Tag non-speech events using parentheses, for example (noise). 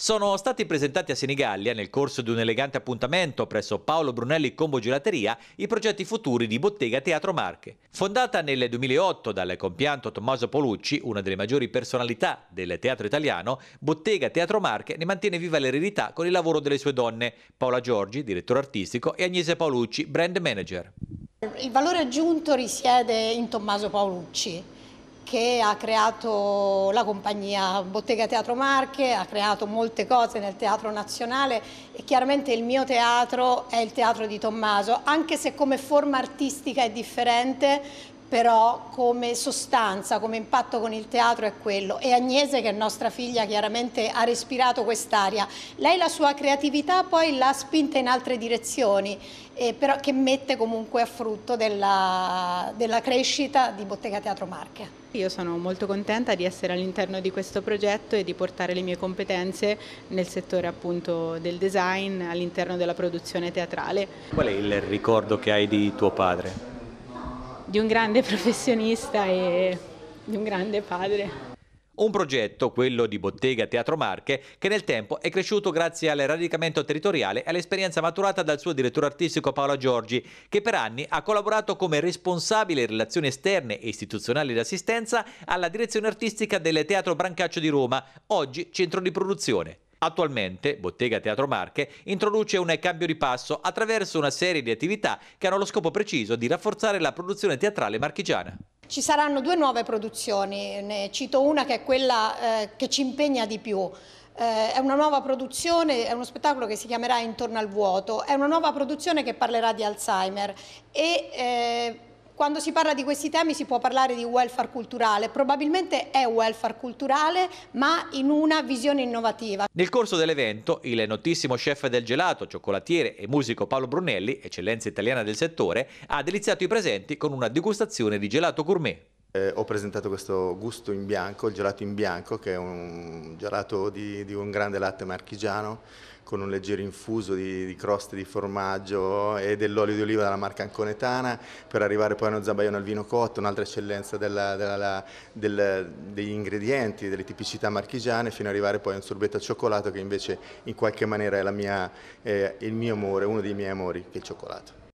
sono stati presentati a Senigallia, nel corso di un elegante appuntamento presso Paolo Brunelli Combo Gelateria, i progetti futuri di Bottega Teatro Marche. Fondata nel 2008 dal compianto Tommaso Polucci, una delle maggiori personalità del teatro italiano, Bottega Teatro Marche ne mantiene viva l'eredità con il lavoro delle sue donne, Paola Giorgi, direttore artistico, e Agnese Paolucci, brand manager. Il valore aggiunto risiede in Tommaso Paolucci che ha creato la compagnia Bottega Teatro Marche, ha creato molte cose nel teatro nazionale e chiaramente il mio teatro è il teatro di Tommaso, anche se come forma artistica è differente, però come sostanza, come impatto con il teatro è quello. E Agnese, che è nostra figlia, chiaramente ha respirato quest'aria. Lei la sua creatività poi l'ha spinta in altre direzioni, eh, però che mette comunque a frutto della, della crescita di Bottega Teatro Marche. Io sono molto contenta di essere all'interno di questo progetto e di portare le mie competenze nel settore appunto del design all'interno della produzione teatrale. Qual è il ricordo che hai di tuo padre? di un grande (laughs) professionista e di un grande padre. Un progetto, quello di Bottega Teatro Marche, che nel tempo è cresciuto grazie al radicamento territoriale e all'esperienza maturata dal suo direttore artistico Paolo Giorgi, che per anni ha collaborato come responsabile relazioni esterne e istituzionali di assistenza alla direzione artistica del Teatro Brancaccio di Roma, oggi centro di produzione. Attualmente Bottega Teatro Marche introduce un cambio di passo attraverso una serie di attività che hanno lo scopo preciso di rafforzare la produzione teatrale marchigiana. Ci saranno due nuove produzioni, ne cito una che è quella eh, che ci impegna di più. Eh, è una nuova produzione, è uno spettacolo che si chiamerà Intorno al vuoto, è una nuova produzione che parlerà di Alzheimer e eh, quando si parla di questi temi si può parlare di welfare culturale, probabilmente è welfare culturale ma in una visione innovativa. Nel corso dell'evento il notissimo chef del gelato, cioccolatiere e musico Paolo Brunelli, eccellenza italiana del settore, ha deliziato i presenti con una degustazione di gelato gourmet eh, ho presentato questo gusto in bianco, il gelato in bianco, che è un gelato di, di un grande latte marchigiano con un leggero infuso di, di croste di formaggio e dell'olio di oliva della marca Anconetana, per arrivare poi a uno zabaione al vino cotto, un'altra eccellenza della, della, del, degli ingredienti, delle tipicità marchigiane, fino ad arrivare poi a un sorbetto al cioccolato che invece in qualche maniera è mia, eh, il mio amore, uno dei miei amori, che è il cioccolato.